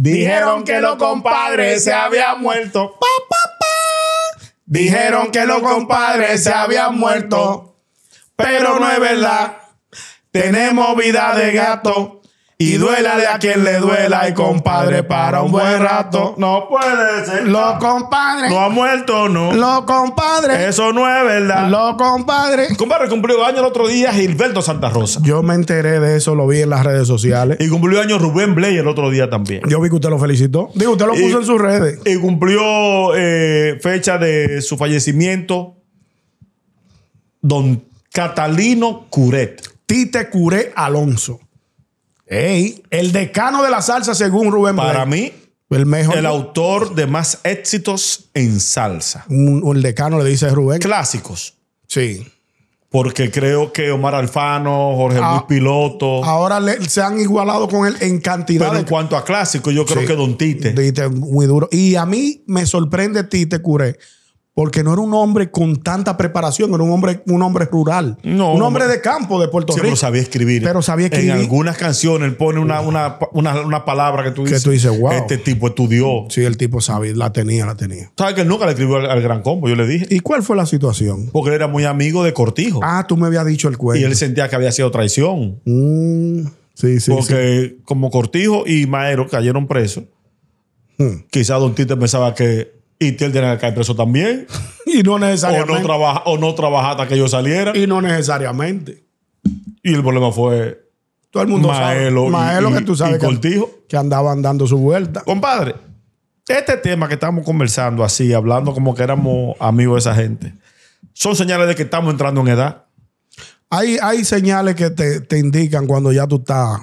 Dijeron que los compadres se habían muerto. Dijeron que los compadres se habían muerto. Pero no es verdad. Tenemos vida de gato. Y duela de a quien le duela y compadre para un buen rato. No puede ser. lo compadre No ha muerto, no. lo compadres. Eso no es verdad. lo compadres. Compadre, cumplió año el otro día Gilberto Santa Rosa. Yo me enteré de eso, lo vi en las redes sociales. Y cumplió año Rubén Blay el otro día también. Yo vi que usted lo felicitó. Digo, usted lo puso en sus redes. Y cumplió eh, fecha de su fallecimiento Don Catalino Curet. Tite Curet Alonso el decano de la salsa, según Rubén Para mí, el mejor. El autor de más éxitos en salsa. Un, decano le dice Rubén. Clásicos. Sí. Porque creo que Omar Alfano, Jorge ah, Luis Piloto. Ahora se han igualado con él en cantidad. Pero en cuanto a clásicos, yo creo que Don Tite. Tite, muy duro. Y a mí me sorprende Tite Curé porque no era un hombre con tanta preparación, era un hombre, un hombre rural, no, un hombre de campo de Puerto Rico. Pero sabía escribir. Pero sabía escribir. En algunas canciones él pone una, palabra que tú dices. Que tú dices, wow. Este tipo estudió. Sí, el tipo sabía, la tenía, la tenía. ¿Sabes que él nunca le escribió al, Gran Combo? Yo le dije. ¿Y cuál fue la situación? Porque él era muy amigo de Cortijo. Ah, tú me habías dicho el cuento. Y él sentía que había sido traición. Mm, sí, sí. Porque como Cortijo y Maero cayeron presos, hmm. quizás Don Tito pensaba que y él tenía que caer preso también. y no necesariamente. O no, trabaja, o no hasta que yo saliera. Y no necesariamente. Y el problema fue. Todo el mundo Maelo sabe. y, que que, andaban dando su vuelta. Compadre, este tema que estamos conversando así, hablando como que éramos amigos de esa gente, son señales de que estamos entrando en edad. Hay, hay señales que te, indican cuando ya tú estás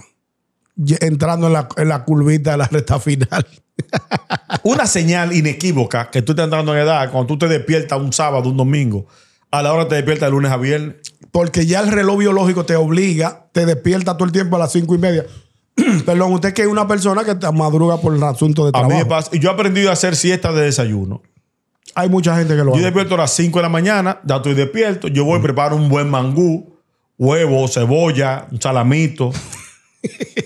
entrando en la, en la curvita de la recta final. Una señal inequívoca que tú estás entrando en edad cuando tú te despiertas un sábado, un domingo, a la hora te despiertas el lunes a viernes. Porque ya el reloj biológico te obliga, te despierta todo el tiempo a las cinco y media. Perdón, usted que es una persona que te madruga por el asunto de trabajo. A mí me pasa. Yo he aprendido a hacer siestas de desayuno. Hay mucha gente que lo hace. Yo despierto a las 5 de la mañana, ya estoy despierto. Yo voy, y preparo un buen mangú, huevo, cebolla, un salamito.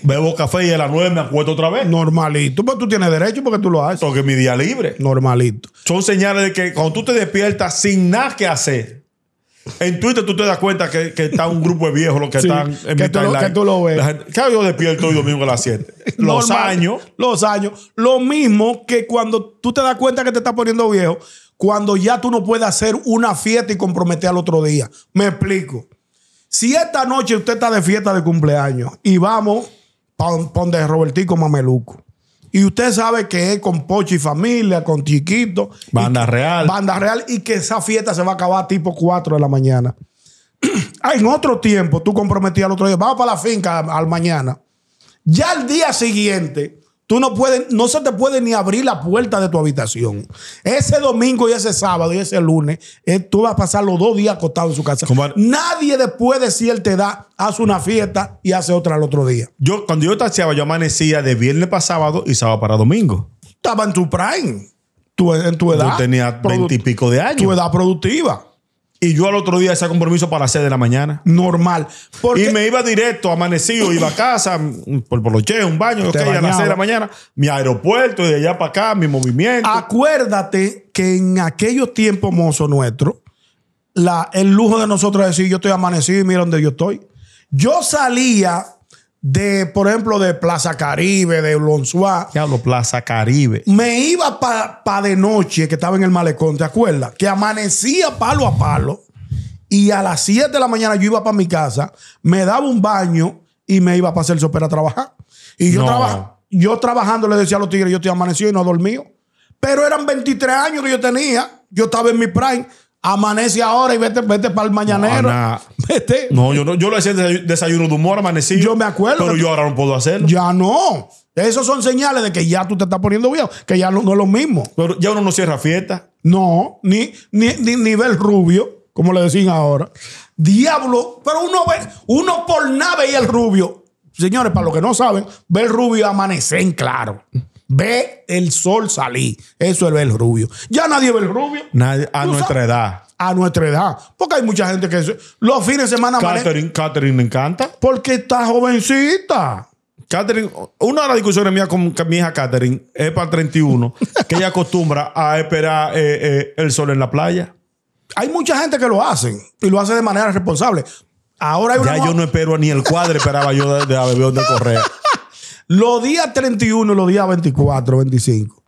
Bebo café y a las 9 me acuesto otra vez. Normalito. Pues tú tienes derecho porque tú lo haces. Porque mi día libre. Normalito. Son señales de que cuando tú te despiertas sin nada que hacer, en Twitter tú te das cuenta que, está un grupo de viejos los que están en Que lo ves. yo despierto hoy domingo a las 7. los años. Los años. Lo mismo que cuando tú te das cuenta que te estás poniendo viejo, cuando ya tú no puedes hacer una fiesta y comprometer al otro día. Me explico. Si esta noche usted está de fiesta de cumpleaños y vamos pon de Robertico Mameluco. Y usted sabe que es con Pochi y familia, con Chiquito. Banda real. Banda real y que esa fiesta se va a acabar tipo 4 de la mañana. Hay ah, en otro tiempo, tú comprometías al otro día, vamos para la finca al mañana. Ya al día siguiente, Tú no no se te puede ni abrir la puerta de tu habitación. Ese domingo y ese sábado y ese lunes, eh, tú vas a pasar los dos días acostado en su casa. Nadie después de cierta edad hace una fiesta y hace otra al otro día. Yo, cuando yo tacheaba, yo amanecía de viernes para sábado y sábado para domingo. Estaba en tu prime, en tu edad. Yo tenía veintipico de años. Tu edad productiva. Y yo al otro día ese compromiso para las 6 de la mañana. Normal. Y me iba directo, amanecido, iba a casa, por los che un baño, okay, a las 6 de la mañana, mi aeropuerto, de allá para acá, mi movimiento. Acuérdate que en aquellos tiempos, mozo nuestro, la, el lujo de nosotros decir, yo estoy amanecido y mira dónde yo estoy. Yo salía de, por ejemplo, de Plaza Caribe, de Lonsuá. hablo Plaza Caribe. Me iba para pa de noche, que estaba en el malecón, ¿te acuerdas? Que amanecía palo a palo. Y a las 7 de la mañana yo iba para mi casa, me daba un baño y me iba para hacer sopera a trabajar. Y yo, yo trabajando le decía a los tigres, yo estoy amanecido y no dormido. Pero eran 23 años que yo tenía. Yo estaba en mi prime. Amanece ahora y vete, vete para el mañanero. No, yo no, yo lo decía desayuno de humor, amanecido Yo me acuerdo. Pero yo ahora no puedo hacerlo. Ya no. Esos son señales de que ya tú te estás poniendo viejo, que ya no, es lo mismo. Pero ya uno no cierra fiesta. No, ni, ni, ni nivel rubio, como le decían ahora. Diablo, pero uno ve, uno por nada veía el rubio. Señores, para los que no saben, ver rubio amanecer en claro. Ve el sol salir. Eso es ver el rubio. Ya nadie ve el rubio. a nuestra edad. A nuestra edad. Porque hay mucha gente que los fines de semana. Catherine, Catherine me encanta. Porque está jovencita. Catherine, una de las discusiones mías con mi hija Catherine es para 31, que ella acostumbra a esperar eh, eh, el sol en la playa. Hay mucha gente que lo hacen y lo hace de manera responsable. Ahora hay ya yo no espero ni el cuadro, esperaba yo de, de la Los días 31 y los días 24, 25.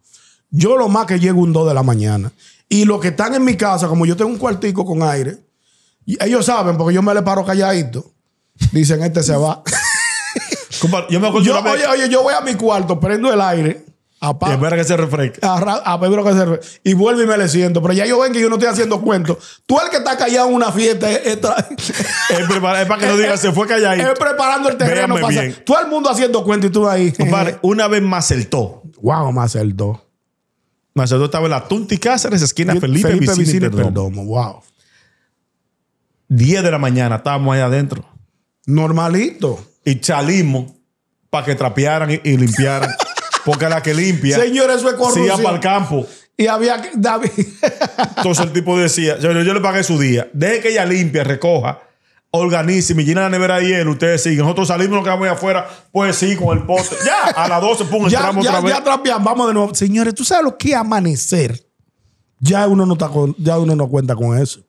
Yo lo más que llego un 2 de la mañana. Y los que están en mi casa, como yo tengo un cuartico con aire, ellos saben, porque yo me le paro calladito. Dicen, este se va. yo me oye, yo voy a mi cuarto, prendo el aire a y que se refresque. A, a que se refresque. Y vuelve y me le siento. Pero ya yo ven que yo no estoy haciendo cuentos. Tú el que está callado en una fiesta es, es, para que no digas, se fue calladito. Es preparando el terreno. Para hacer, todo el mundo haciendo cuentos y tú ahí. Compadre, una vez me acertó. Wow, me acertó. acertó estaba en la Tunti Cáceres, esquina Felipe, Felipe Vicini, Vicini Perdomo. Wow. 10 de la mañana estábamos allá adentro. Normalito. Y chalimos para que trapearan y limpiaran. Porque la que limpia. Señores, eso es corrupción. Sí, para el campo. Y había. David. Entonces el tipo decía: yo, yo, le pagué su día. Deje que ella limpia recoja, organice, me llena la nevera de hielo. Ustedes siguen. Nosotros salimos, nos quedamos ahí afuera. Pues sí, con el poste Ya, a las 12, pum, ya, entramos ya, otra vez. Ya vamos de nuevo. Señores, ¿tú sabes lo que es amanecer? Ya uno no, está con, ya uno no cuenta con eso.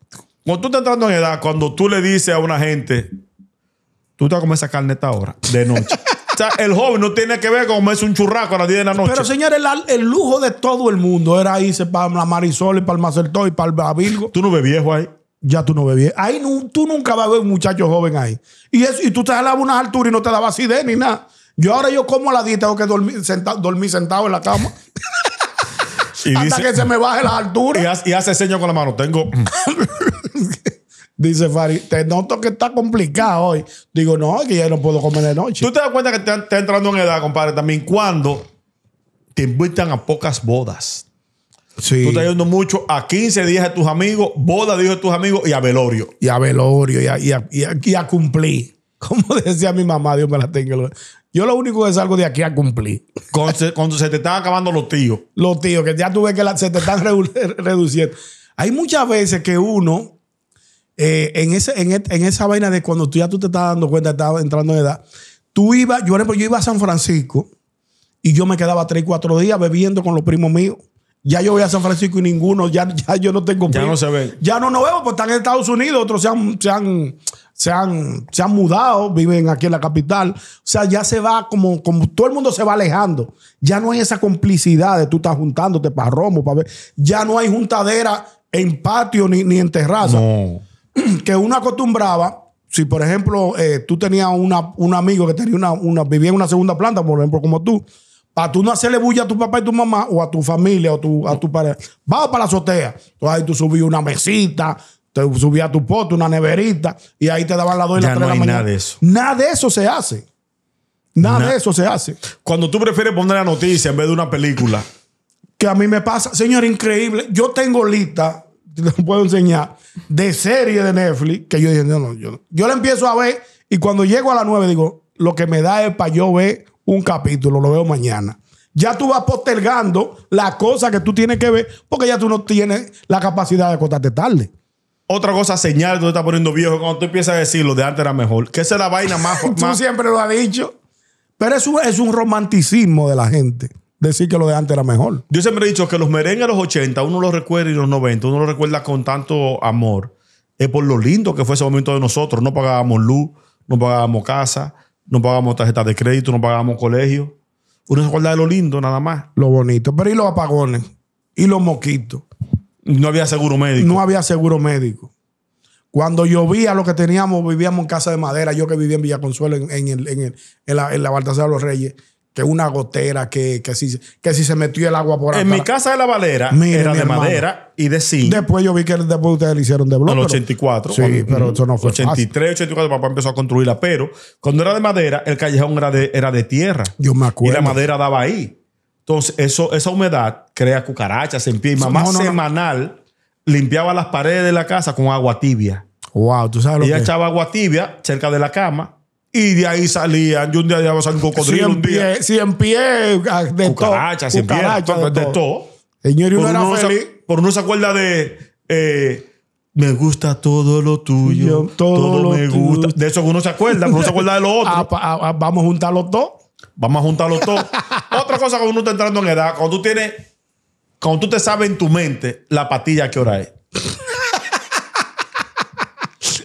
Cuando tú estás entrando en edad, cuando tú le dices a una gente, tú te vas a comer esa carne esta hora, de noche. O el joven no tiene que ver como es un churraco a las 10 de la noche. Pero señores, el lujo de todo el mundo era irse para la Marisol y para el Macertó y para el Virgo. Tú no ves viejo ahí. Ya tú no ves viejo. Ahí tú nunca vas a ver un muchacho joven ahí. Y, tú te jalabas unas alturas y no te dabas ideas ni nada. Yo ahora yo como a la y tengo que dormir, sentado en la cama. y Hasta dice, que se me baje las alturas. Y hace, y hace señas con la mano. Tengo. Mm. Dice Fari, te noto que está complicado hoy. Digo, no, que ya no puedo comer de noche. Tú te das cuenta que estás entrando en edad, compadre, también cuando te invitan a pocas bodas. Sí. Tú estás yendo mucho a 15 días de tus amigos, boda de, tus amigos y a velorio. Y a velorio, y a, y a, cumplir. Como decía mi mamá, Dios me la tenga. Yo lo único que salgo de aquí a cumplir. Cuando, se, te están acabando los tíos. Los tíos, que ya tú ves que se te están reduciendo. Hay muchas veces que uno eh, en, ese, en, esa vaina de cuando tú ya tú te estás dando cuenta, estás entrando en edad, tú ibas, yo, yo iba a San Francisco y yo me quedaba 3, 4 días bebiendo con los primos míos. Ya yo voy a San Francisco y ninguno, ya, yo no tengo. Ya no se ve Ya no nos vemos, pues porque están en Estados Unidos, otros se han, se han, se han, mudado, viven aquí en la capital. O sea, ya se va como, como todo el mundo se va alejando. Ya no hay esa complicidad de tú estás juntándote para Romo, para ver. Ya no hay juntadera en patio ni, ni en terraza. No. que uno acostumbraba, si por ejemplo eh, tú tenías una, un amigo que tenía una, vivía en una segunda planta, por ejemplo, como tú, para tú no hacerle bulla a tu papá y tu mamá o a tu familia o tu, a tu pareja, va para la azotea. ahí tú subías una mesita, te a tu pote, una neverita y ahí te daban la dos y de la mañana. Nada de eso. Nada de eso se hace. Nada de eso se hace. Cuando tú prefieres poner la noticia en vez de una película. Que a mí me pasa, señor, increíble. Yo tengo lista te puedo enseñar de serie de Netflix que yo dije, no, no, yo, yo empiezo a ver y cuando llego a la 9 digo, lo que me da es para yo ver un capítulo, lo veo mañana. Ya tú vas postergando la cosa que tú tienes que ver porque ya tú no tienes la capacidad de acostarte tarde. Otra cosa, señal, tú te estás poniendo viejo. Cuando tú empiezas a decirlo de antes era mejor, que es la vaina más. tú siempre lo has dicho. Pero eso es un romanticismo de la gente decir que lo de antes era mejor. Yo siempre he dicho que los merengues de los 80, uno los recuerda y los 90, uno los recuerda con tanto amor. Es por lo lindo que fue ese momento de nosotros. No pagábamos luz, no pagábamos casa, no pagábamos tarjetas de crédito, no pagábamos colegio. Uno se acuerda de lo lindo nada más. Lo bonito. Pero ¿y los apagones? ¿Y los moquitos? No había seguro médico. No había seguro médico. Cuando llovía, lo que teníamos, vivíamos en casa de madera. Yo que vivía en Villa Consuelo, en, en, el, en, la, en de los Reyes que una gotera, que, que, si, que si se metió el agua por ahí. En mi casa de la valera era de madera y de zinc. Después yo vi que después ustedes le hicieron de bloque. En el 84. sí, pero eso no fue 83, 84, papá empezó a construirla. Pero cuando era de madera, el callejón era de, tierra. Yo me acuerdo. Y la madera daba ahí. Entonces, eso, esa humedad crea cucarachas en pie. Y mamá semanal limpiaba las paredes de la casa con agua tibia. Wow, tú sabes lo Ella echaba agua tibia cerca de la cama y de ahí salían. Yo un día llevaba a salir un cocodrilo. 100 pies, 100 pie ah, de todo. Cucaracha, 100 De todo. Señor, y uno era feliz. Por no se acuerda de. Eh, me gusta todo lo tuyo. todo, me gusta. De eso que uno se acuerda, Por uno se acuerda de lo ah, otro. Ah, vamos a juntar los dos. Vamos a juntar los dos. Otra cosa cuando uno está entrando en edad, cuando tú tienes. Cuando tú te sabes en tu mente la patilla que hora es.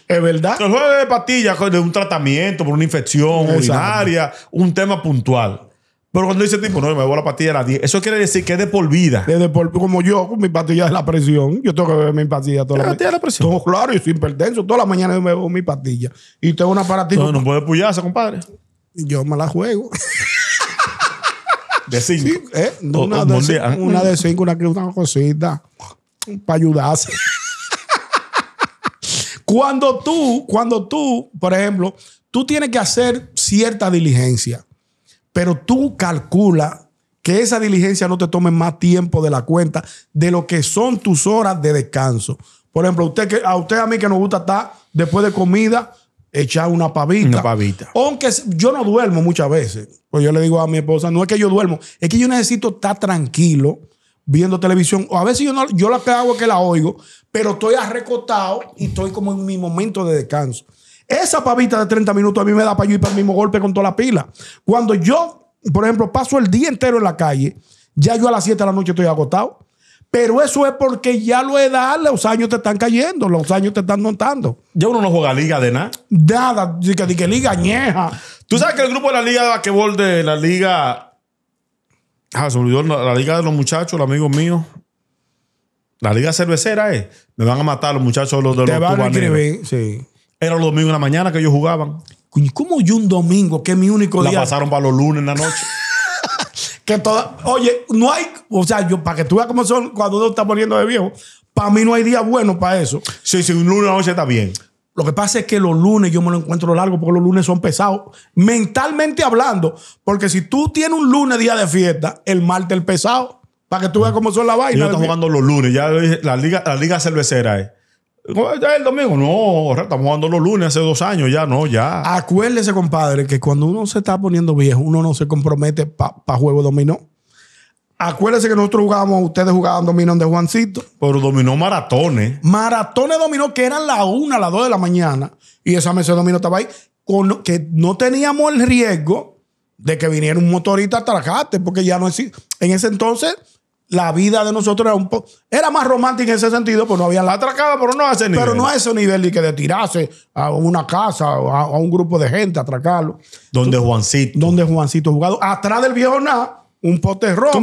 Es verdad. El juego de pastillas de un tratamiento por una infección urinaria, un tema puntual. Pero cuando dice tipo, no, me voy a la pastilla a las 10, eso quiere decir que es de por vida. de por, como yo, con mi pastilla de la presión, yo tengo que beber mi pastilla toda la, la pastilla de la presión? claro, y soy hipertenso. todas las mañanas yo me bebo mi pastilla. Y tengo un aparatito. No, no puede puyarse compadre. Yo me la juego. ¿De cinco? Eh, una, de, una, de cinco, una, una cosita para ayudarse. Cuando tú, cuando tú, por ejemplo, tú tienes que hacer cierta diligencia, pero tú calcula que esa diligencia no te tome más tiempo de la cuenta de lo que son tus horas de descanso. Por ejemplo, usted, que, a usted a mí que nos gusta estar después de comida, echar una pavita. Una pavita. Aunque yo no duermo muchas veces. Pues yo le digo a mi esposa, no es que yo duermo, es que yo necesito estar tranquilo viendo televisión. O a veces yo, no, yo lo que hago es que la oigo, pero estoy arrecotado y estoy como en mi momento de descanso. Esa pavita de 30 minutos a mí me da para yo ir para el mismo golpe con toda la pila. Cuando yo, por ejemplo, paso el día entero en la calle, ya yo a las 7 de la noche estoy agotado. Pero eso es porque ya lo he dado, los años te están cayendo, los años te están montando. Ya uno no juega liga de nada. Nada, ni que, liga ñeja. Tú sabes que el grupo de la liga de basquetbol de la liga Ah, sobre la, liga de los muchachos, los amigos míos. La liga cervecera es. Eh. Me van a matar los muchachos los de los van sí. Era los domingos en la mañana que ellos jugaban. ¿Cómo yo un domingo, que es mi único día? La pasaron para los lunes en la noche. que toda, oye, no hay, o sea, yo para que tú veas cómo son cuando uno está poniendo de viejo, para mí no hay día bueno para eso. Sí, sí, un lunes en la noche está bien. Lo que pasa es que los lunes yo me lo encuentro largo porque los lunes son pesados, mentalmente hablando, porque si tú tienes un lunes día de fiesta, el martes es pesado, para que tú veas cómo son la vaina. Yo estamos jugando los lunes, ya la liga, la liga cervecera eh. es. Ya el domingo, no, estamos jugando los lunes hace dos años, ya no, ya. Acuérdese, compadre, que cuando uno se está poniendo viejo, uno no se compromete para pa juego dominó. Acuérdense que nosotros jugábamos, ustedes jugaban dominó de Juancito. Pero dominó maratones. Maratones dominó que eran las una, las dos de la mañana. Y esa mesa dominó estaba ahí. Con, que no teníamos el riesgo de que viniera un motorista a atracarte, porque ya no existe. En ese entonces, la vida de nosotros era un poco. Era más romántica en ese sentido, pues no había la atracada, pero no a ese nivel. Pero no a ese nivel de que de tirarse a una casa, a, a un grupo de gente, a atracarlo. Donde Juancito. Donde Juancito jugado. Atrás del viejo nada un pote rojo.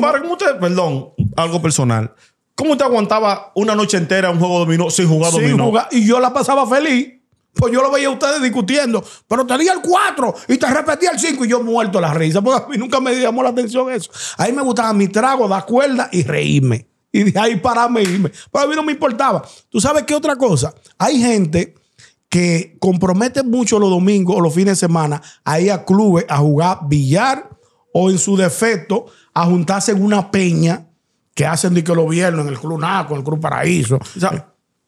perdón, algo personal. ¿Cómo te aguantaba una noche entera un juego dominó sin jugar dominó? y yo la pasaba feliz. Pues yo lo veía a ustedes discutiendo, pero tenía el 4 y te repetía el 5 y yo muerto la risa, porque a mí nunca me llamó la atención eso. Ahí me gustaba mi trago, dar cuerda y reírme. Y de ahí para y irme. Pero a mí no me importaba. ¿Tú sabes qué otra cosa? Hay gente que compromete mucho los domingos o los fines de semana a ir a clubes a jugar billar o en su defecto a juntarse en una peña que hacen de que lo vieron en el Club Naco, en el Club Paraíso.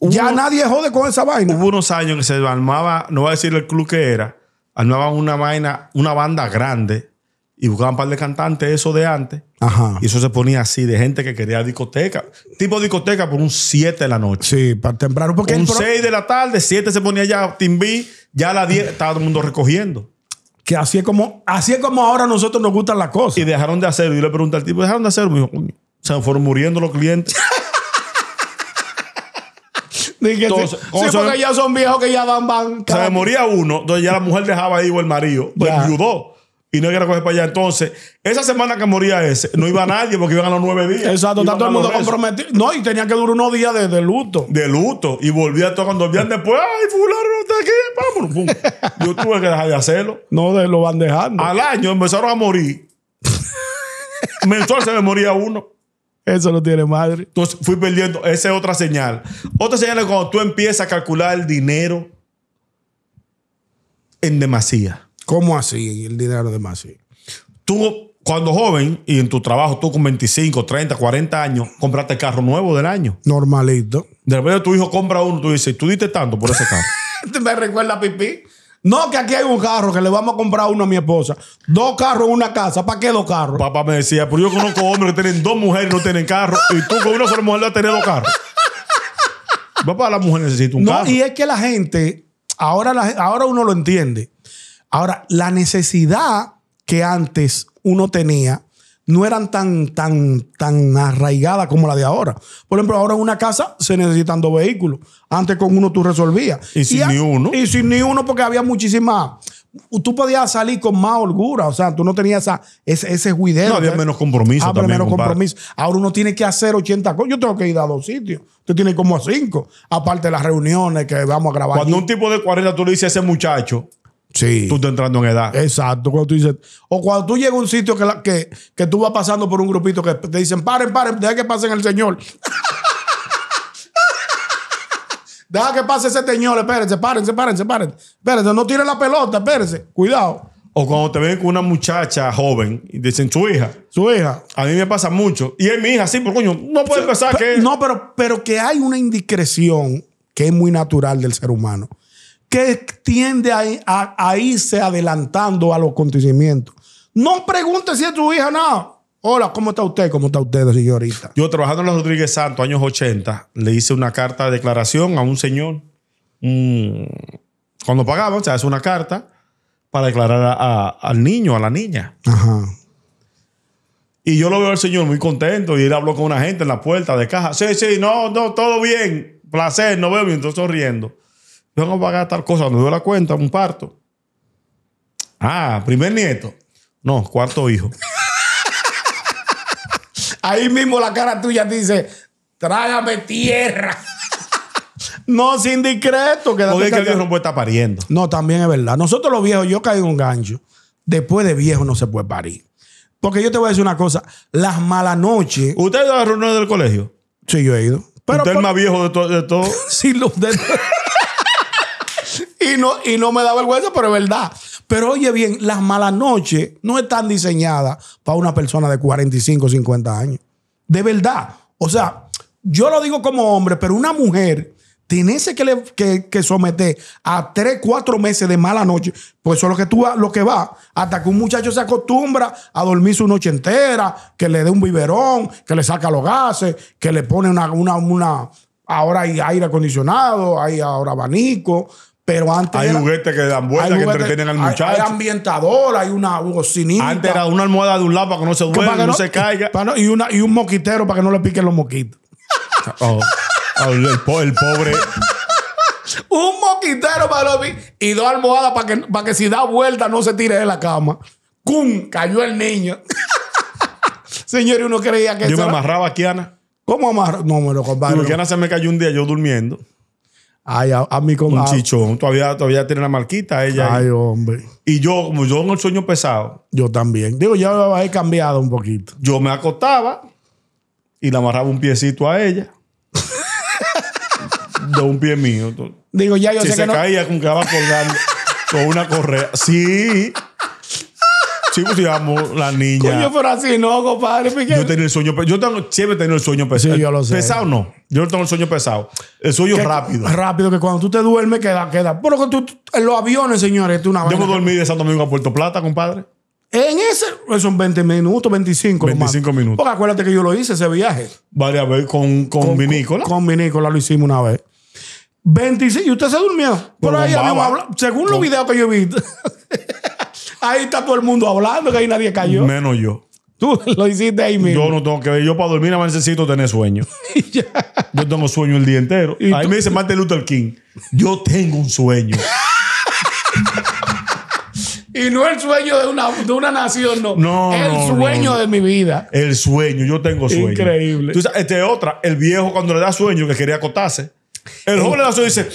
ya nadie jode con esa vaina. Hubo unos años que se armaba, no voy a decir el club que era, armaban una vaina, una banda grande y buscaban un par de cantantes, eso de antes. Y eso se ponía así, de gente que quería discoteca. Tipo discoteca por un 7 de la noche. Sí, para temprano. Porque un 6 de la tarde, 7 se ponía ya timbi ya a las 10 estaba todo el mundo recogiendo que así es como, así como ahora a nosotros nos gustan las cosas. Y dejaron de hacerlo. Y yo le pregunté al tipo, ¿dejaron de hacerlo? Me dijo, se fueron muriendo los clientes. sí, porque ya son viejos que ya van van. Se moría uno, entonces ya la mujer dejaba ahí o el marido, pues ayudó y no iba coger para allá. Entonces, esa semana que moría ese, no iba nadie porque iban a los nueve días. Exacto, está todo el mundo comprometido. No, y tenía que durar unos días de, luto. De luto. Y volvía todo cuando volvían eh. después. ¡Ay, fulano no está aquí! Yo tuve que dejar de hacerlo. No, de, lo van dejando. Al año empezaron a morir. Mensual se me moría uno. Eso no tiene madre. Entonces fui perdiendo. Esa es otra señal. Otra señal es cuando tú empiezas a calcular el dinero en demasía. ¿Cómo así el dinero de más? Tú, cuando joven y en tu trabajo, tú con 25, 30, 40 años, compraste carro nuevo del año. Normalito. De repente tu hijo compra uno, tú dices, tú diste tanto por ese carro. Este me recuerda a pipí. No, que aquí hay un carro que le vamos a comprar uno a mi esposa. Dos carros en una casa. ¿Para qué dos carros? Papá me decía, pero yo conozco hombres que tienen dos mujeres y no tienen carro. Y tú con una sola mujer vas a tener dos carros. Papá, la mujer necesita un carro. No, y es que la gente, ahora, ahora uno lo entiende. Ahora, la necesidad que antes uno tenía no eran tan, tan, tan arraigada como la de ahora. Por ejemplo, ahora en una casa se necesitan dos vehículos. Antes con uno tú resolvías. Y sin ni uno. Y sin ni uno porque había muchísimas... Tú podías salir con más holgura, o sea, tú no tenías esa, ese, ese No, había menos compromiso. menos Ahora uno tiene que hacer 80 cosas. Yo tengo que ir a dos sitios. Usted tiene como a cinco. Aparte de las reuniones que vamos a grabar. Cuando un tipo de cuarenta tú le dices a ese muchacho, Sí. Tú estás entrando en edad. Exacto. Cuando tú dices, o cuando tú llegas a un sitio que, que, tú vas pasando por un grupito que te dicen, paren, paren, deja que pasen el señor. deja que pase ese señor, espérense, paren, párense, paren Espérense, no tiren la pelota, espérense. Cuidado. O cuando te ven con una muchacha joven y dicen su hija. Su hija. A mí me pasa mucho. Y es mi hija, sí, por coño, no puede pensar que. No, pero, pero que hay una indiscreción que es muy natural del ser humano que tiende a, irse adelantando a los acontecimientos. No pregunte si es tu hija, no. Hola, ¿cómo está usted? ¿Cómo está usted, señorita? Yo trabajando en los Rodríguez Santos, años 80, le hice una carta de declaración a un señor. Mm, cuando pagaban, se hace una carta para declarar al niño, a la niña. Y yo lo veo al señor muy contento y él habló con una gente en la puerta de caja. Sí, sí, no, no, todo bien. Placer, no veo bien, estoy sonriendo voy a pagar tal cosa. no doy la cuenta, un parto. Ah, primer nieto. No, cuarto hijo. Ahí mismo la cara tuya dice, trágame tierra. no, sin discreto. que el no puede pariendo. No, también es verdad. Nosotros los viejos, yo caigo en un gancho. Después de viejo no se puede parir. Porque yo te voy a decir una cosa. Las malas noches... ¿Usted ha ido a reuniones del colegio? Sí, yo he ido. ¿Usted es el más viejo de, todo? sí, los de y no, y no me da vergüenza, pero es verdad. Pero oye bien, las malas noches no están diseñadas para una persona de 45, 50 años. De verdad. O sea, yo lo digo como hombre, pero una mujer tiene que, que, someter a 3, 4 meses de mala noche. Pues eso es lo que tú lo que va. Hasta que un muchacho se acostumbra a dormir su noche entera, que le dé un biberón, que le saca los gases, que le pone una, una, una ahora hay aire acondicionado, hay ahora abanico, pero antes. Hay juguetes que dan vueltas, que entretienen al muchacho. Hay, hay, ambientador, hay una bocinita. Antes era una almohada de un lado para que no se duerma, no, no, se caiga. y, una, y un moquitero para que no le piquen los moquitos. Oh, oh, el, pobre. un moquitero para los y dos almohadas para que, para que si da vuelta no se tire de la cama. ¡Cum! Cayó el niño. Señor, uno creía que. Yo me amarraba a Kiana. ¿Cómo amarraba? No me lo compadre. Kiana se me cayó un día yo durmiendo. Ay, a, mí mi con Un chichón. Todavía, todavía tiene la marquita ella. Ay, hombre. Y yo, como yo en el sueño pesado. Yo también. Digo, ya he cambiado un poquito. Yo me acostaba y la amarraba un piecito a ella. de un pie mío. Digo, ya yo si se que no... caía, como colgando con una correa. Sí. Sí, pues digamos, la niña. Coño, pero así no, compadre. Pues, yo tenía el sueño. pesado. Yo tengo, siempre he el sueño pesado. Pesado no. Yo tengo el sueño pesado. El sueño rápido. Rápido, que cuando tú te duermes, queda, queda. Pero que tú, en los aviones, señores, tú una Yo me dormí de Santo Domingo a Puerto Plata, compadre. En ese, pues, son 20 minutos, 25. 25 minutos. Porque acuérdate que yo lo hice ese viaje. Varias veces con, con, con vinícola. Con, vinícola lo hicimos una vez. 25. y usted se durmió. Por ahí según los videos que yo he visto. Ahí está todo el mundo hablando que ahí nadie cayó. Menos yo. Tú lo hiciste ahí mismo. Yo no tengo que Yo para dormir necesito tener sueño. yo tengo sueño el día entero. ¿Y tú? me dice Martin Luther King. Yo tengo un sueño. y no el sueño de una, nación, no. No. El sueño de mi vida. El sueño. Yo tengo sueño. Increíble. Tú sabes, este otra, el viejo cuando le da sueño que quería acotarse. El joven le da sueño y dice,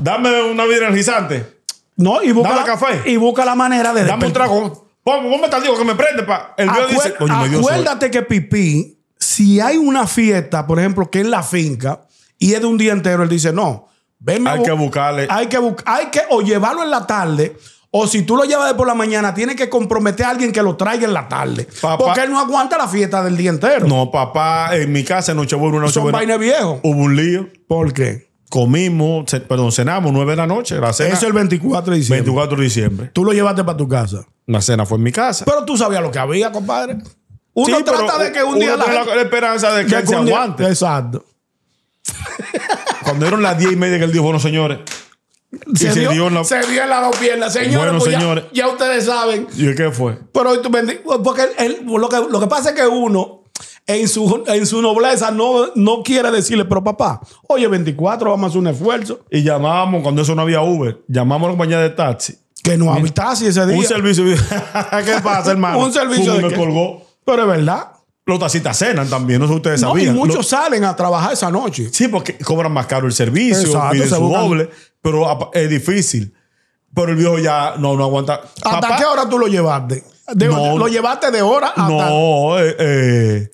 dame una vida energizante. No, y busca, la, café. y busca la manera de. Dame un trago. me estás digo que me prende. Pa. El Dios dice. acuérdate que Pipí, si hay una fiesta, por ejemplo, que es la finca y es de un día entero, él dice: No, venme. Hay que buscarle. Hay que, hay que o llevarlo en la tarde. O si tú lo llevas de por la mañana, tienes que comprometer a alguien que lo traiga en la tarde. porque él no aguanta la fiesta del día entero. No, papá, en mi casa en Nochebuena una Son vainas viejo. Hubo un lío. ¿Por qué? comimos, perdón, cenamos nueve de la noche. La cena, Eso el 24 de diciembre. 24 de diciembre. Tú lo llevaste para tu casa. La cena fue en mi casa. Pero tú sabías lo que había, compadre. Uno trata de que un día la, la, esperanza de que, él se aguante. exacto. Cuando eran las 10 y media que él dijo, bueno, señores. Se, dio, en la... se, en las dos piernas. Señores, bueno, pues señores. Ya, ustedes saben. ¿Y qué fue? Pero hoy tú Porque él, lo, que, lo que pasa es que uno en su, en su nobleza no, no quiere decirle, pero papá, oye, 24, vamos a hacer un esfuerzo. Y llamábamos, cuando eso no había Uber, llamamos a la compañía de taxi. Que no había taxi ese día. Un servicio. ¿Qué pasa, hermano? un servicio. De me colgó. Pero es verdad. Los tacitas cenan también, no sé si ustedes no, sabían. Y muchos salen a trabajar esa noche. Sí, porque cobran más caro el servicio, piden su doble, pero es difícil. Pero el viejo ya no, no aguanta. ¿Hasta qué hora tú lo llevaste? lo llevaste de hora No, eh,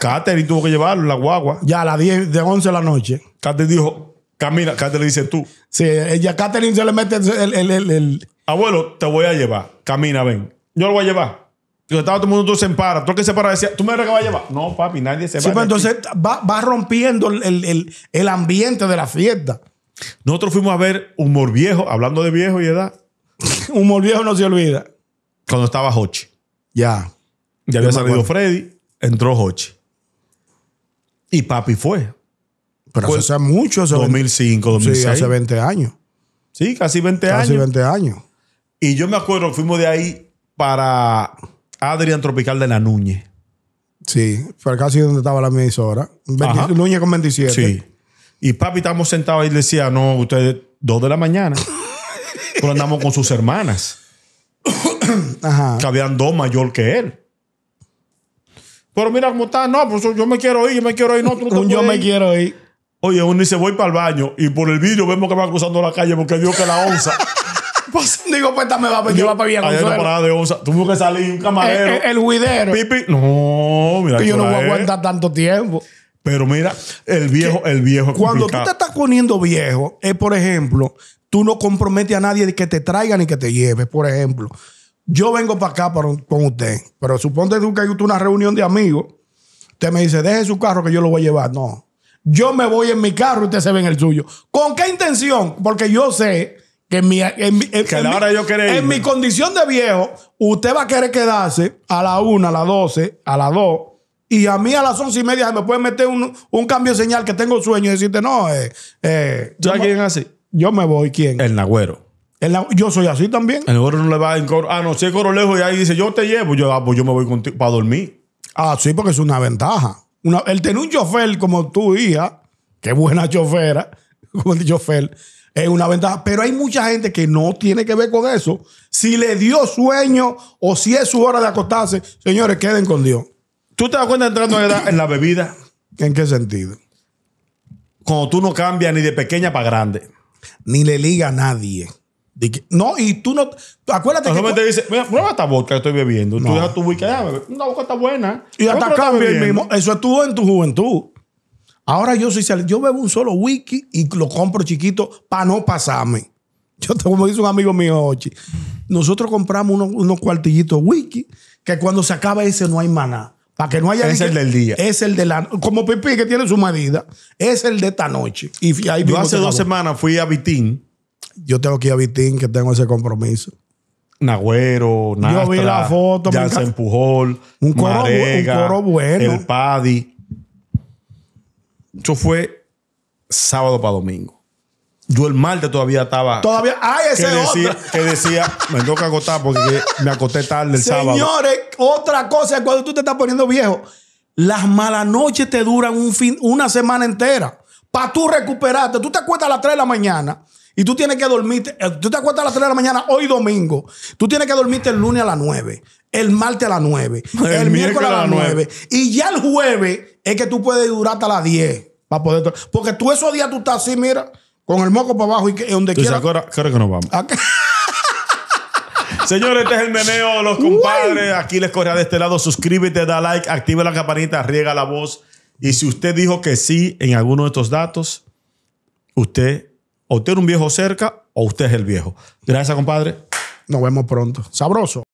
Katherine eh. tuvo que llevarlo, la guagua. Ya a las 10 de 11 de la noche. Katherine dijo, camina, Katherine dice tú. Sí, ella, Katherine se le mete el, Abuelo, te voy a llevar. Camina, ven. Yo lo voy a llevar. Yo estaba todo el mundo, tú se empara. Tú que se para decía, tú me que vas a llevar. No, papi, nadie se va. Pues, entonces va, rompiendo el ambiente de la fiesta. Nosotros fuimos a ver Humor Viejo, hablando de viejo y edad. humor Viejo no se olvida. Cuando estaba Hochi. Ya. Ya había salido Freddy, entró Hochi. Y papi fue. Pero eso hace mucho, hace 2005, 2006. hace 20 años. Sí, casi 20 años. Casi 20 años. Y yo me acuerdo que fuimos de ahí para Adrián Tropical de la Núñez. Sí, fue casi donde estaba la emisora. Núñez con 27. Sí. Y papi, estábamos sentados ahí y le decía, no, ustedes, dos de la mañana. Pero andamos con sus hermanas. Ajá. que habían dos mayor que él. Pero mira cómo está, no, pues yo me quiero ir, yo me quiero ir, no, tú no Yo me quiero ir. Oye, uno dice, voy para el baño y por el vídeo vemos que va cruzando la calle porque vio que la onza. Pues, digo, pues esta me va, yo, va para bien. Hay una parada de onza. Tuvo que salir un camarero. Eh, eh, el, huidero. Pipi. No, mira. Que yo no voy a aguantar tanto tiempo. Pero mira, el viejo, el viejo. cuando tú te estás poniendo viejo, es por ejemplo, tú no comprometes a nadie de que te traiga ni que te lleve por ejemplo yo vengo para acá con usted, pero suponte tú que hay una reunión de amigos, usted me dice, deje su carro que yo lo voy a llevar. No, yo me voy en mi carro y usted se ve en el suyo. ¿Con qué intención? Porque yo sé que en mi, en, mi, en mi condición de viejo, usted va a querer quedarse a la una, a las doce a las dos, Y a mí a las once y media me puede meter un, cambio de señal que tengo sueño y decirte, no, eh, eh yo, así? yo me voy, ¿quién? El nagüero yo soy así también. El gorro no le va a Ah, no, si coro lejos y ahí dice, yo te llevo. Yo, ah, pues yo me voy para dormir. Ah, sí, porque es una ventaja. el tener un chofer como tu hija, qué buena chofera, como el chofer, es una ventaja. Pero hay mucha gente que no tiene que ver con eso. Si le dio sueño o si es su hora de acostarse, señores, queden con Dios. ¿Tú te das cuenta entrando en la, bebida? ¿En qué sentido? Cuando tú no cambias ni de pequeña para grande. Ni le liga a nadie no, y tú no. Acuérdate que. me te dice, mira, prueba esta vodka que estoy bebiendo. Tú dejas tu whisky, una vodka está buena. Y hasta mismo. Eso estuvo en tu juventud. Ahora yo soy Yo bebo un solo whisky y lo compro chiquito para no pasarme. Yo, como dice un amigo mío, Ochi, nosotros compramos unos, unos cuartillitos whisky que cuando se acaba ese no hay maná. Para que no haya. Es el del día. Es el de la. Como Pipi que tiene su medida. Es el de esta noche. Y yo hace dos semanas fui a Vitín yo tengo que ir a Vitín, que tengo ese compromiso. Nagüero, Nastra, Yo vi la foto, se empujó. un coro, Marega, un coro bueno. El Padi. Eso fue sábado para domingo. Yo el martes todavía estaba. Todavía. ¡Ay, ese que decía, que decía, me tengo que acotar porque me acosté tarde el sábado. Señores, otra cosa, cuando tú te estás poniendo viejo, las malas noches te duran un fin, una semana entera. Para tú recuperarte. Tú te acuestas a las 3 de la mañana y tú tienes que dormirte, eh, tú te acuestas a las 3 de la mañana hoy domingo. Tú tienes que dormirte el lunes a las 9, el martes a las 9, el, miércoles a las 9. Y ya el jueves es que tú puedes durar hasta las 10 para poder. Porque tú esos días tú estás así, mira, con el moco para abajo y, que, eh, donde quieras. Creo que nos vamos. Señores, este es el meneo los compadres. Aquí les corre de este lado. Suscríbete, da like, activa la campanita, riega la voz. Y si usted dijo que sí en alguno de estos datos, usted o usted es un viejo cerca o usted es el viejo. Gracias, compadre. Nos vemos pronto. Sabroso.